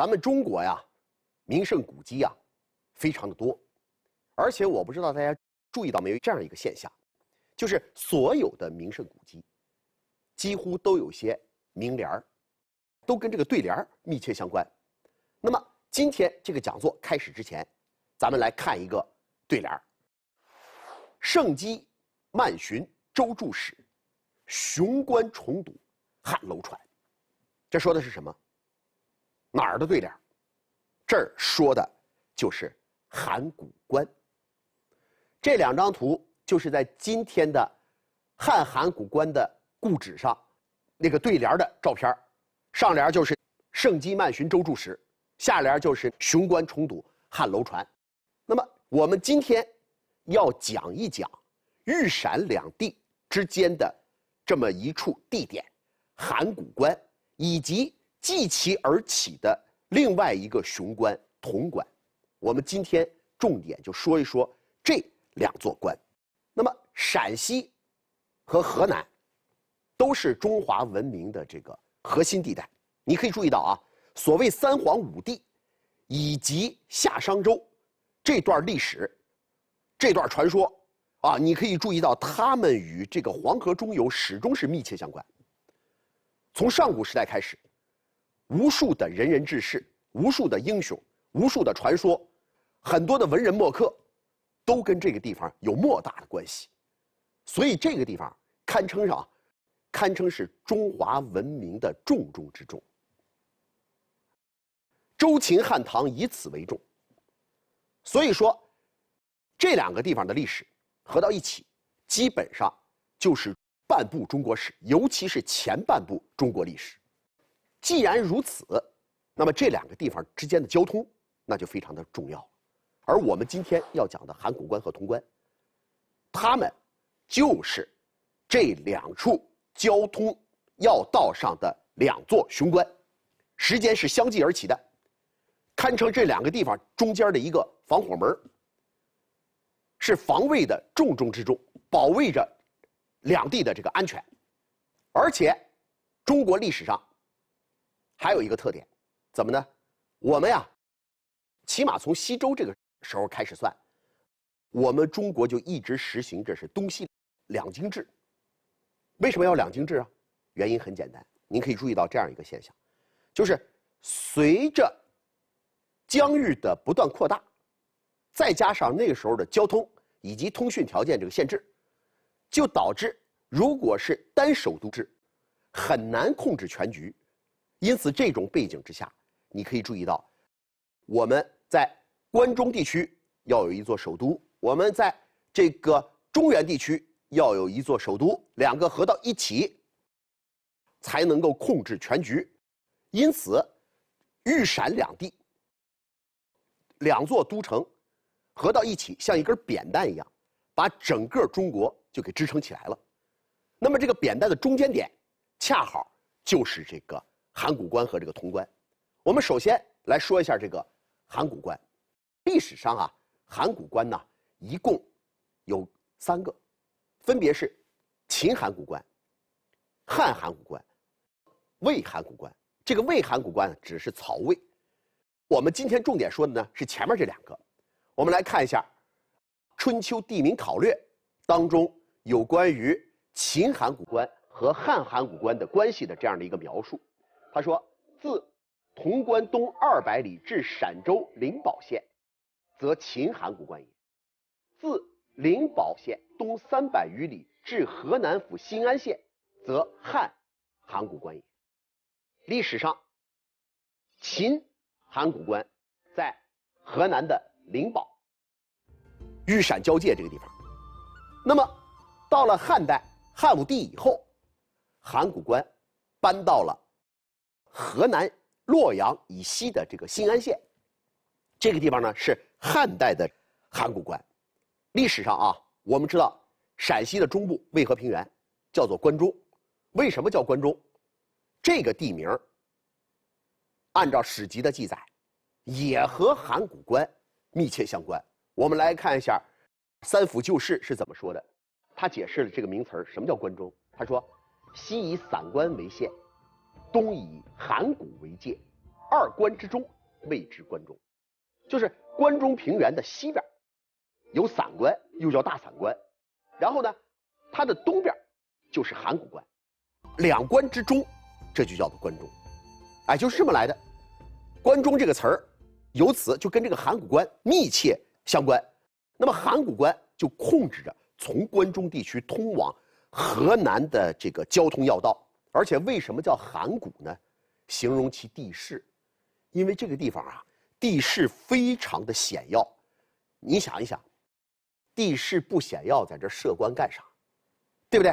咱们中国呀，名胜古迹啊，非常的多，而且我不知道大家注意到没有，这样一个现象，就是所有的名胜古迹，几乎都有些名联儿，都跟这个对联儿密切相关。那么今天这个讲座开始之前，咱们来看一个对联儿：“胜迹漫寻周注史，雄关重堵汉楼船。”这说的是什么？哪儿的对联？这儿说的，就是函谷关。这两张图就是在今天的汉函谷关的故址上，那个对联的照片上联就是“圣姬漫寻周柱石”，下联就是“雄关重堵汉楼船”。那么我们今天要讲一讲豫陕两地之间的这么一处地点——函谷关，以及。继其而起的另外一个雄关潼关，我们今天重点就说一说这两座关。那么陕西和河南都是中华文明的这个核心地带。你可以注意到啊，所谓三皇五帝以及夏商周这段历史、这段传说啊，你可以注意到他们与这个黄河中游始终是密切相关。从上古时代开始。无数的仁人志士，无数的英雄，无数的传说，很多的文人墨客，都跟这个地方有莫大的关系，所以这个地方堪称上，堪称是中华文明的重中之重。周秦汉唐以此为重，所以说，这两个地方的历史合到一起，基本上就是半部中国史，尤其是前半部中国历史。既然如此，那么这两个地方之间的交通那就非常的重要。而我们今天要讲的函谷关和潼关，他们就是这两处交通要道上的两座雄关，时间是相继而起的，堪称这两个地方中间的一个防火门，是防卫的重中之重，保卫着两地的这个安全。而且，中国历史上。还有一个特点，怎么呢？我们呀，起码从西周这个时候开始算，我们中国就一直实行这是东西两京制。为什么要两京制啊？原因很简单，您可以注意到这样一个现象，就是随着疆域的不断扩大，再加上那个时候的交通以及通讯条件这个限制，就导致如果是单首都制，很难控制全局。因此，这种背景之下，你可以注意到，我们在关中地区要有一座首都，我们在这个中原地区要有一座首都，两个合到一起才能够控制全局。因此，豫陕两地两座都城合到一起，像一根扁担一样，把整个中国就给支撑起来了。那么，这个扁担的中间点，恰好就是这个。函谷关和这个潼关，我们首先来说一下这个函谷关。历史上啊，函谷关呢，一共有三个，分别是秦函谷关、汉函谷关、魏函谷关。这个魏函谷关只是曹魏。我们今天重点说的呢是前面这两个。我们来看一下《春秋地名考略》当中有关于秦函谷关和汉函谷关的关系的这样的一个描述。他说：“自潼关东二百里至陕州灵宝县，则秦函谷关也；自灵宝县东三百余里至河南府新安县，则汉函谷关也。”历史上，秦函谷关在河南的灵宝、豫陕交界这个地方。那么，到了汉代，汉武帝以后，函谷关搬到了。河南洛阳以西的这个新安县，这个地方呢是汉代的函谷关。历史上啊，我们知道陕西的中部渭河平原叫做关中，为什么叫关中？这个地名按照史籍的记载，也和函谷关密切相关。我们来看一下《三辅旧事》是怎么说的，他解释了这个名词什么叫关中。他说：“西以散关为限，东以。”函谷为界，二关之中谓之关中，就是关中平原的西边，有散关，又叫大散关，然后呢，它的东边就是函谷关，两关之中，这就叫做关中，哎，就是这么来的。关中这个词儿，由此就跟这个函谷关密切相关。那么函谷关就控制着从关中地区通往河南的这个交通要道，而且为什么叫函谷呢？形容其地势，因为这个地方啊，地势非常的险要。你想一想，地势不险要，在这设关干啥？对不对？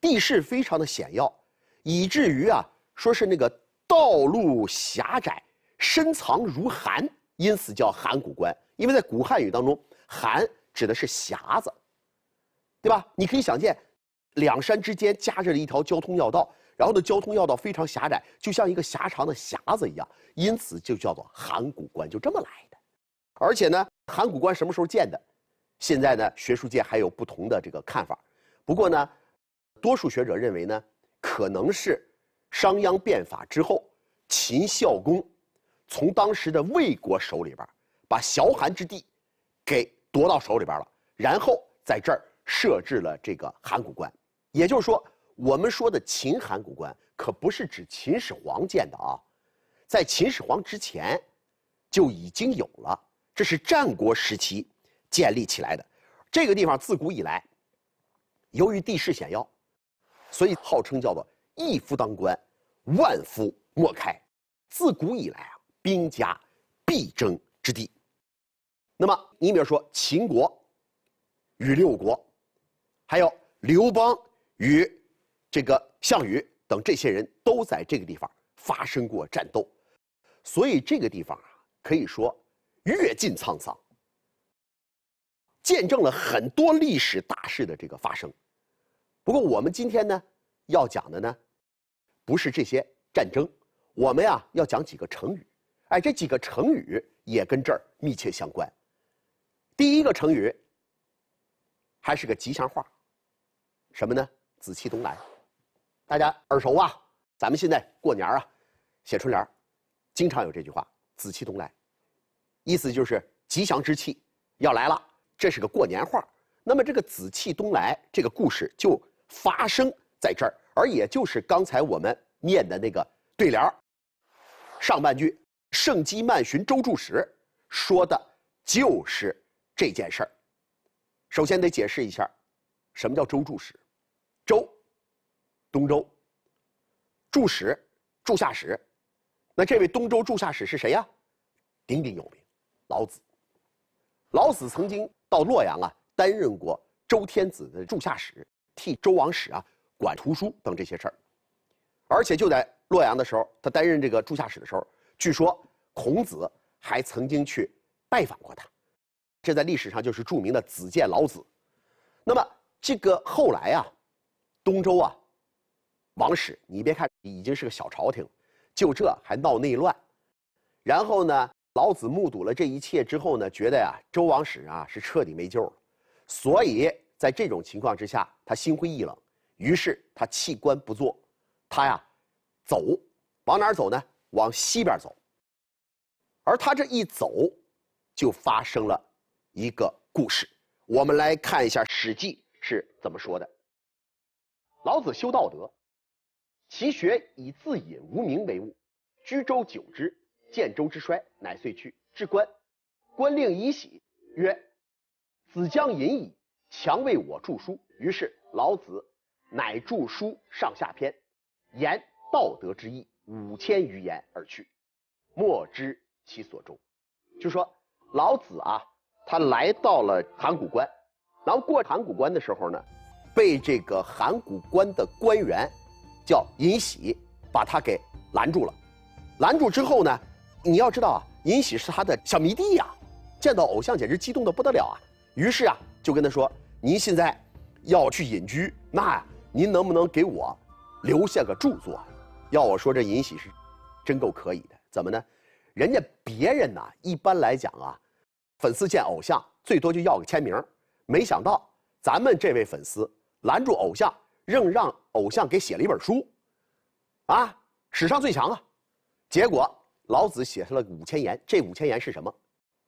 地势非常的险要，以至于啊，说是那个道路狭窄，深藏如寒，因此叫函谷关。因为在古汉语当中，“函”指的是匣子，对吧？你可以想见，两山之间夹着的一条交通要道。然后呢，交通要道非常狭窄，就像一个狭长的匣子一样，因此就叫做函谷关，就这么来的。而且呢，函谷关什么时候建的？现在呢，学术界还有不同的这个看法。不过呢，多数学者认为呢，可能是商鞅变法之后，秦孝公从当时的魏国手里边把崤函之地给夺到手里边了，然后在这儿设置了这个函谷关。也就是说。我们说的秦函谷关，可不是指秦始皇建的啊，在秦始皇之前，就已经有了。这是战国时期建立起来的，这个地方自古以来，由于地势险要，所以号称叫做“一夫当关，万夫莫开”。自古以来啊，兵家必争之地。那么你比如说秦国与六国，还有刘邦与。这个项羽等这些人都在这个地方发生过战斗，所以这个地方啊，可以说阅尽沧桑，见证了很多历史大事的这个发生。不过我们今天呢，要讲的呢，不是这些战争，我们呀要讲几个成语。哎，这几个成语也跟这儿密切相关。第一个成语还是个吉祥话，什么呢？紫气东来。大家耳熟啊。咱们现在过年啊，写春联，经常有这句话“紫气东来”，意思就是吉祥之气要来了。这是个过年话。那么这个“紫气东来”这个故事就发生在这儿，而也就是刚才我们念的那个对联儿，上半句“圣基漫寻周柱使，说的就是这件事儿。首先得解释一下，什么叫周柱使。东周。驻使，驻下使，那这位东周驻下使是谁呀？鼎鼎有名老子。老子曾经到洛阳啊，担任过周天子的驻下使，替周王室啊管图书等这些事儿。而且就在洛阳的时候，他担任这个驻下使的时候，据说孔子还曾经去拜访过他，这在历史上就是著名的子建老子。那么这个后来啊，东周啊。王室，你别看已经是个小朝廷，就这还闹内乱，然后呢，老子目睹了这一切之后呢，觉得呀，周王室啊是彻底没救了，所以在这种情况之下，他心灰意冷，于是他弃官不做，他呀，走，往哪走呢？往西边走。而他这一走，就发生了一个故事，我们来看一下《史记》是怎么说的。老子修道德。其学以自隐无名为务，居周久之，见周之衰，乃遂去至关，官令以喜曰：“子将隐矣，强为我著书。”于是老子乃著书上下篇，言道德之意，五千余言而去，莫知其所终。就说老子啊，他来到了函谷关，然后过函谷关的时候呢，被这个函谷关的官员。叫尹喜，把他给拦住了。拦住之后呢，你要知道啊，尹喜是他的小迷弟呀，见到偶像简直激动的不得了啊。于是啊，就跟他说：“您现在要去隐居，那您能不能给我留下个著作？”要我说这尹喜是真够可以的。怎么呢？人家别人呢，一般来讲啊，粉丝见偶像最多就要个签名，没想到咱们这位粉丝拦住偶像。仍让偶像给写了一本书，啊，史上最强啊！结果老子写下了五千言，这五千言是什么？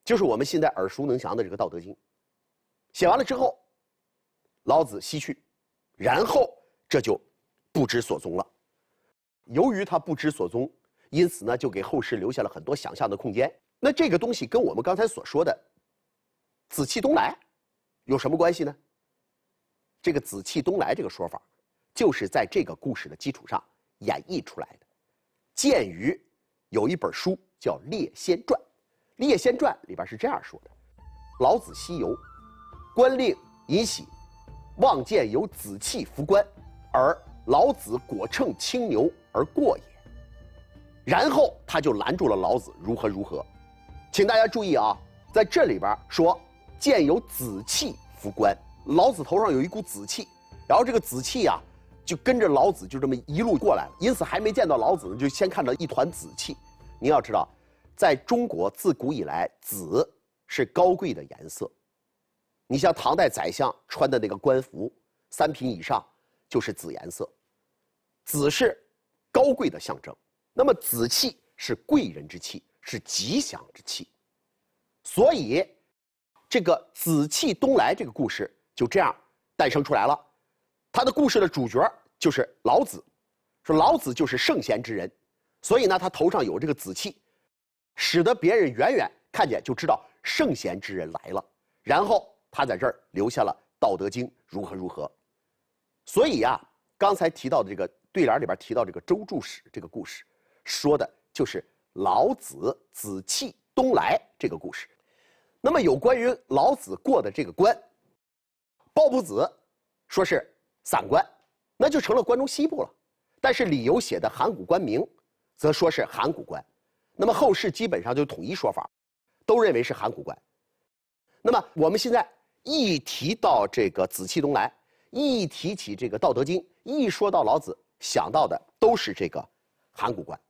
就是我们现在耳熟能详的这个《道德经》。写完了之后，老子西去，然后这就不知所踪了。由于他不知所踪，因此呢，就给后世留下了很多想象的空间。那这个东西跟我们刚才所说的“紫气东来”有什么关系呢？这个“紫气东来”这个说法，就是在这个故事的基础上演绎出来的。鉴于有一本书叫《列仙传》，《列仙传》里边是这样说的：老子西游，官令尹喜望见有紫气拂关，而老子果乘青牛而过也。然后他就拦住了老子，如何如何？请大家注意啊，在这里边说“见有紫气拂关”。老子头上有一股紫气，然后这个紫气啊，就跟着老子就这么一路过来了。因此还没见到老子，就先看到一团紫气。你要知道，在中国自古以来，紫是高贵的颜色。你像唐代宰相穿的那个官服，三品以上就是紫颜色，紫是高贵的象征。那么紫气是贵人之气，是吉祥之气。所以，这个紫气东来这个故事。就这样诞生出来了，他的故事的主角就是老子，说老子就是圣贤之人，所以呢他头上有这个紫气，使得别人远远看见就知道圣贤之人来了。然后他在这儿留下了《道德经》，如何如何。所以呀，刚才提到的这个对联里边提到这个周柱史这个故事，说的就是老子紫气东来这个故事。那么有关于老子过的这个关。鲍不子，说是散关，那就成了关中西部了；但是李由写的函谷关名，则说是函谷关。那么后世基本上就统一说法，都认为是函谷关。那么我们现在一提到这个紫气东来，一提起这个道德经，一说到老子，想到的都是这个函谷关。